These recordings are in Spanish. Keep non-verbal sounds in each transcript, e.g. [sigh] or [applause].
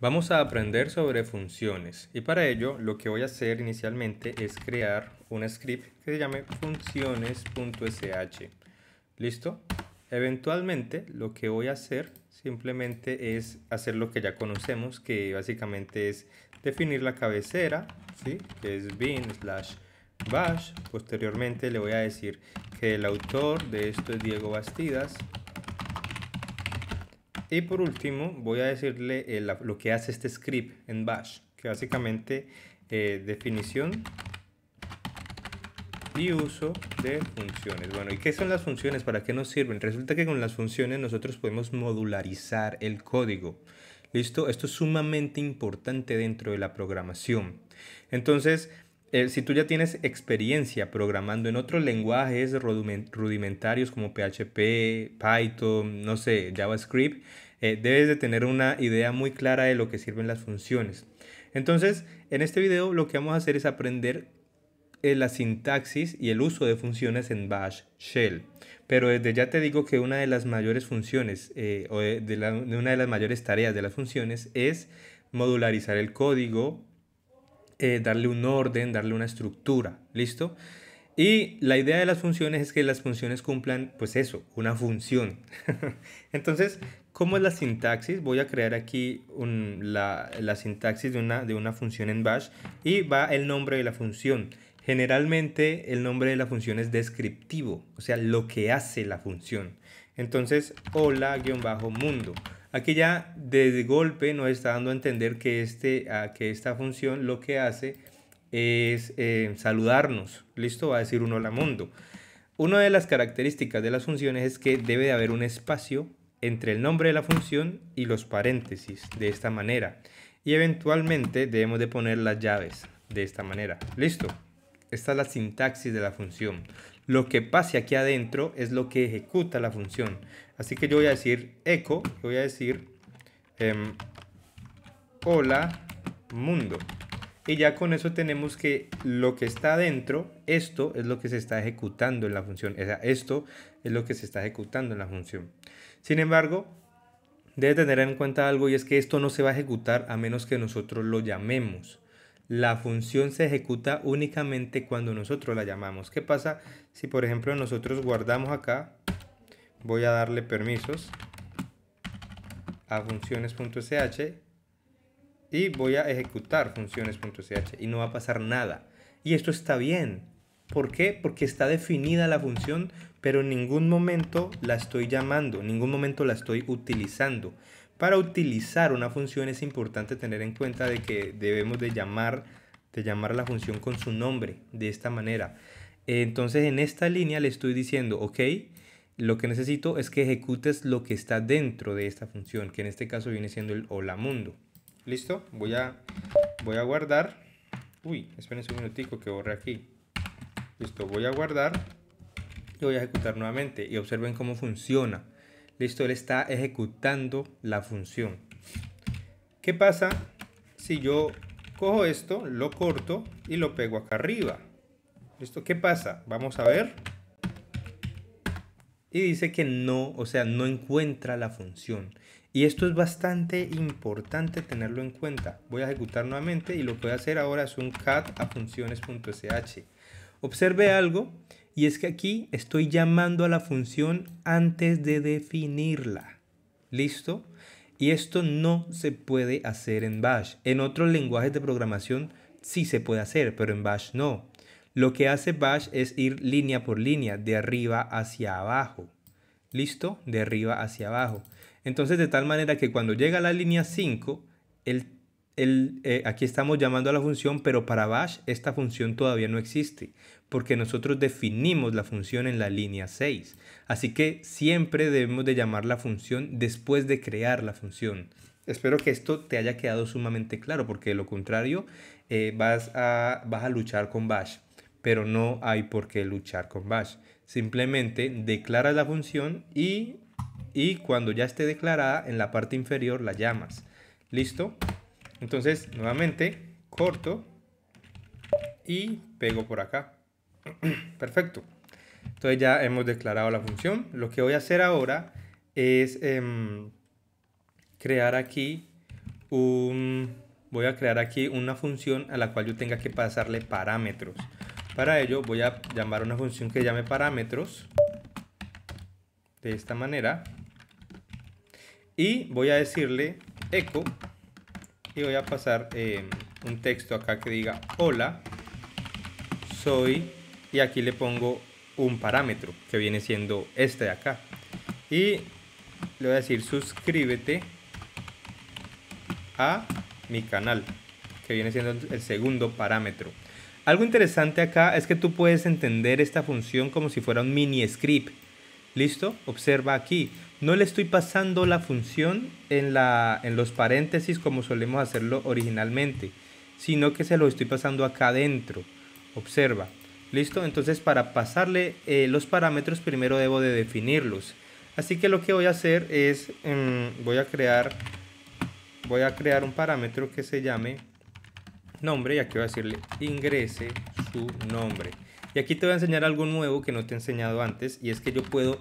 Vamos a aprender sobre funciones y para ello lo que voy a hacer inicialmente es crear un script que se llame funciones.sh. ¿Listo? Eventualmente lo que voy a hacer simplemente es hacer lo que ya conocemos que básicamente es definir la cabecera, ¿sí? que es bin slash bash. Posteriormente le voy a decir que el autor de esto es Diego Bastidas y por último, voy a decirle eh, lo que hace este script en bash, que básicamente eh, definición y uso de funciones. Bueno, ¿y qué son las funciones? ¿Para qué nos sirven? Resulta que con las funciones nosotros podemos modularizar el código. ¿Listo? Esto es sumamente importante dentro de la programación. Entonces, eh, si tú ya tienes experiencia programando en otros lenguajes rudimentarios como PHP, Python, no sé, JavaScript, eh, debes de tener una idea muy clara de lo que sirven las funciones. Entonces, en este video lo que vamos a hacer es aprender eh, la sintaxis y el uso de funciones en Bash Shell. Pero desde ya te digo que una de las mayores funciones o de una de las mayores tareas de las funciones es modularizar el código eh, darle un orden, darle una estructura, ¿listo? Y la idea de las funciones es que las funciones cumplan, pues eso, una función. [laughs] Entonces, ¿cómo es la sintaxis? Voy a crear aquí la, sintaxis de una, de una función en bash y va el nombre de la función. Generalmente el nombre de la función es descriptivo, o sea, lo que hace la función. Entonces, hola-mundo. Aquí ya de golpe nos está dando a entender que, este, que esta función lo que hace es eh, saludarnos. Listo, va a decir un hola mundo. Una de las características de las funciones es que debe de haber un espacio entre el nombre de la función y los paréntesis de esta manera. Y eventualmente debemos de poner las llaves de esta manera. Listo. Esta es la sintaxis de la función lo que pase aquí adentro es lo que ejecuta la función. Así que yo voy a decir echo, voy a decir em, hola mundo. Y ya con eso tenemos que lo que está adentro, esto es lo que se está ejecutando en la función. O sea, esto es lo que se está ejecutando en la función. Sin embargo, debe tener en cuenta algo y es que esto no se va a ejecutar a menos que nosotros lo llamemos la función se ejecuta únicamente cuando nosotros la llamamos. ¿Qué pasa si, por ejemplo, nosotros guardamos acá? Voy a darle permisos a funciones.sh y voy a ejecutar funciones.sh y no va a pasar nada. Y esto está bien. ¿Por qué? Porque está definida la función pero en ningún momento la estoy llamando, en ningún momento la estoy utilizando. Para utilizar una función es importante tener en cuenta de que debemos de llamar, de llamar la función con su nombre, de esta manera. Entonces en esta línea le estoy diciendo, ok, lo que necesito es que ejecutes lo que está dentro de esta función, que en este caso viene siendo el hola mundo. ¿Listo? Voy a, voy a guardar. Uy, espérense un minutico que borre aquí. Listo, voy a guardar yo voy a ejecutar nuevamente y observen cómo funciona. Listo, él está ejecutando la función. ¿Qué pasa si yo cojo esto, lo corto y lo pego acá arriba? ¿Listo? ¿Qué pasa? Vamos a ver. Y dice que no, o sea, no encuentra la función. Y esto es bastante importante tenerlo en cuenta. Voy a ejecutar nuevamente y lo que voy a hacer ahora es un cat a funciones.sh. Observe algo y es que aquí estoy llamando a la función antes de definirla. ¿Listo? Y esto no se puede hacer en Bash. En otros lenguajes de programación sí se puede hacer, pero en Bash no. Lo que hace Bash es ir línea por línea, de arriba hacia abajo. ¿Listo? De arriba hacia abajo. Entonces, de tal manera que cuando llega a la línea 5, el eh, aquí estamos llamando a la función, pero para bash esta función todavía no existe, porque nosotros definimos la función en la línea 6. Así que siempre debemos de llamar la función después de crear la función. Espero que esto te haya quedado sumamente claro, porque de lo contrario eh, vas, a, luchar con bash, pero no hay por qué luchar con bash. Simplemente declaras la función y, y cuando ya esté declarada, en la parte inferior la llamas. ¿Listo? Entonces, nuevamente, corto y pego por acá. [clears throat] Perfecto. Entonces ya hemos declarado la función. Lo que voy a hacer ahora es em, crear aquí un... Voy a crear aquí una función a la cual yo tenga que pasarle parámetros. Para ello voy a llamar una función que llame parámetros. De esta manera. Y voy a decirle echo y voy a pasar eh, un texto acá que diga hola, soy y aquí le pongo un parámetro que viene siendo este de acá y le voy a decir suscríbete a mi canal que viene siendo el segundo parámetro. Algo interesante acá es que tú puedes entender esta función como si fuera un mini script ¿Listo? Observa aquí. No le estoy pasando la función en, los paréntesis como solemos hacerlo originalmente, sino que se lo estoy pasando acá adentro. Observa. ¿Listo? Entonces para pasarle eh, los parámetros primero debo de definirlos. Así que lo que voy a hacer es, em, voy a crear, voy a crear un parámetro que se llame nombre y aquí voy a decirle ingrese su nombre. Y aquí te voy a enseñar algo nuevo que no te he enseñado antes y es que yo puedo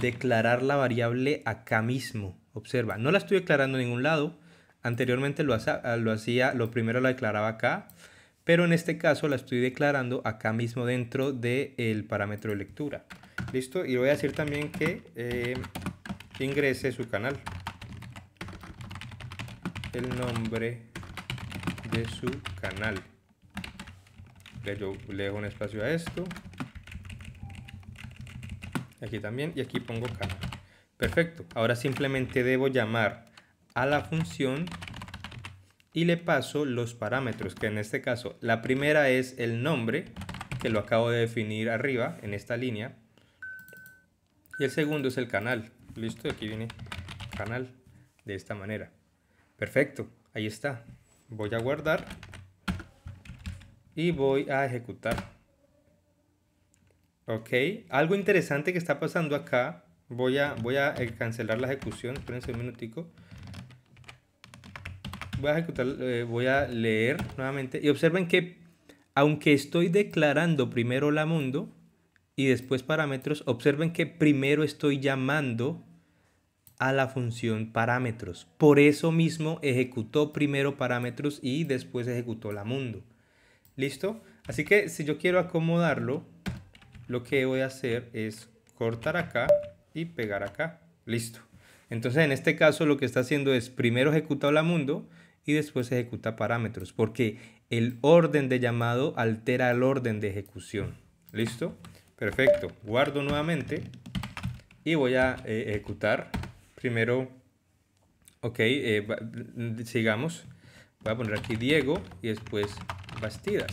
declarar la variable acá mismo. Observa, no la estoy declarando en ningún lado. Anteriormente lo, ah, hacía, lo primero la declaraba acá, pero en este caso la estoy declarando acá mismo dentro del parámetro de lectura. ¿Listo? Y voy a decir también que eh, ingrese su canal. El nombre de su canal yo le dejo un espacio a esto aquí también y aquí pongo canal perfecto ahora simplemente debo llamar a la función y le paso los parámetros que en este caso la primera es el nombre que lo acabo de definir arriba en esta línea y el segundo es el canal listo aquí viene canal de esta manera perfecto ahí está voy a guardar y voy a ejecutar. Ok, algo interesante que está pasando acá, voy a, voy a cancelar la ejecución, espérense un minutico. Voy a ejecutar, eh, voy a leer nuevamente y observen que aunque estoy declarando primero la mundo y después parámetros, observen que primero estoy llamando a la función parámetros. Por eso mismo ejecutó primero parámetros y después ejecutó la mundo. ¿Listo? Así que si yo quiero acomodarlo, lo que voy a hacer es cortar acá y pegar acá. Listo. Entonces en este caso lo que está haciendo es primero ejecutar la mundo y después ejecuta parámetros porque el orden de llamado altera el orden de ejecución. ¿Listo? Perfecto. Guardo nuevamente y voy a eh, ejecutar primero. Ok, eh, mm, sigamos. Voy a poner aquí Diego y después Bastidas.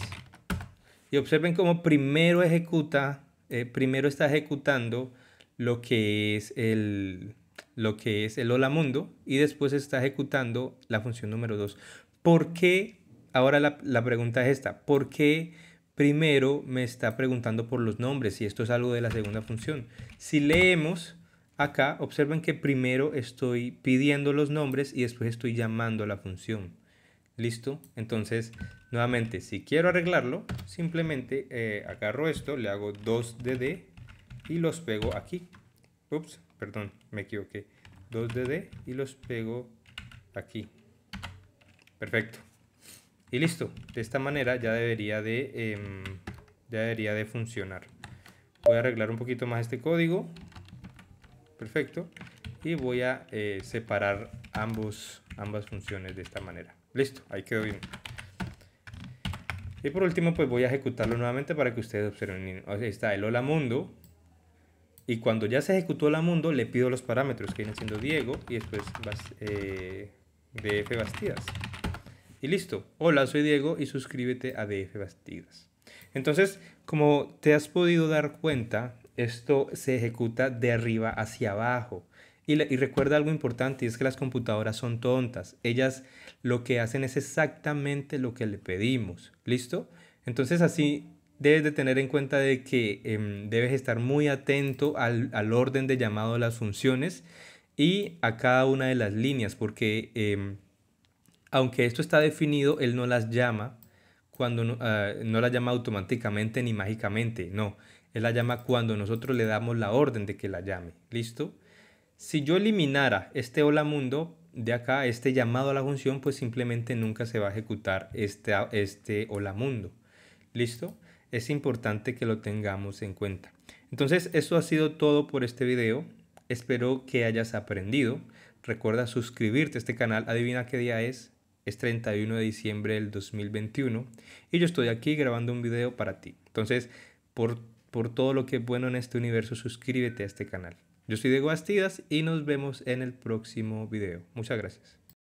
Y observen cómo primero ejecuta, eh, primero está ejecutando lo que es el lo que es el hola mundo y después está ejecutando la función número 2. ¿Por qué? Ahora la, la, pregunta es esta. ¿Por qué primero me está preguntando por los nombres? Y esto es algo de la segunda función. Si leemos acá, observen que primero estoy pidiendo los nombres y después estoy llamando a la función. ¿Listo? Entonces, nuevamente, si quiero arreglarlo, simplemente eh, agarro esto, le hago 2DD y los pego aquí. Ups, perdón, me equivoqué. 2DD y los pego aquí. Perfecto. Y listo. De esta manera ya debería de, em, debería de funcionar. Voy a arreglar un poquito más este código. Perfecto. Y voy a eh, separar ambos, ambas funciones de esta manera. Listo, ahí quedó bien. Y por último, pues voy a ejecutarlo nuevamente para que ustedes observen. Ahí está el hola mundo. Y cuando ya se ejecutó hola mundo, le pido los parámetros que viene siendo Diego y después eh, DF Bastidas. Y listo. Hola, soy Diego y suscríbete a DF Bastidas. Entonces, como te has podido dar cuenta, esto se ejecuta de arriba hacia abajo. Y, recuerda algo importante, es que las computadoras son tontas. Ellas lo que hacen es exactamente lo que le pedimos. ¿Listo? Entonces así debes de tener en cuenta de que em, debes estar muy atento al, orden de llamado de las funciones y a cada una de las líneas, porque em, aunque esto está definido, él no las llama cuando no ah, las llama automáticamente ni mágicamente, no. Él la llama cuando nosotros le damos la orden de que la llame. ¿Listo? Si yo eliminara este hola mundo de acá, este llamado a la función, pues simplemente nunca se va a ejecutar este, este hola mundo. ¿Listo? Es importante que lo tengamos en cuenta. Entonces, eso ha sido todo por este video. Espero que hayas aprendido. Recuerda suscribirte a este canal. Adivina qué día es. Es 31 de diciembre del 2021. Y yo estoy aquí grabando un video para ti. Entonces, por, por todo lo que es bueno en este universo, suscríbete a este canal. Yo soy Diego Bastidas y nos vemos en el próximo video. Muchas gracias.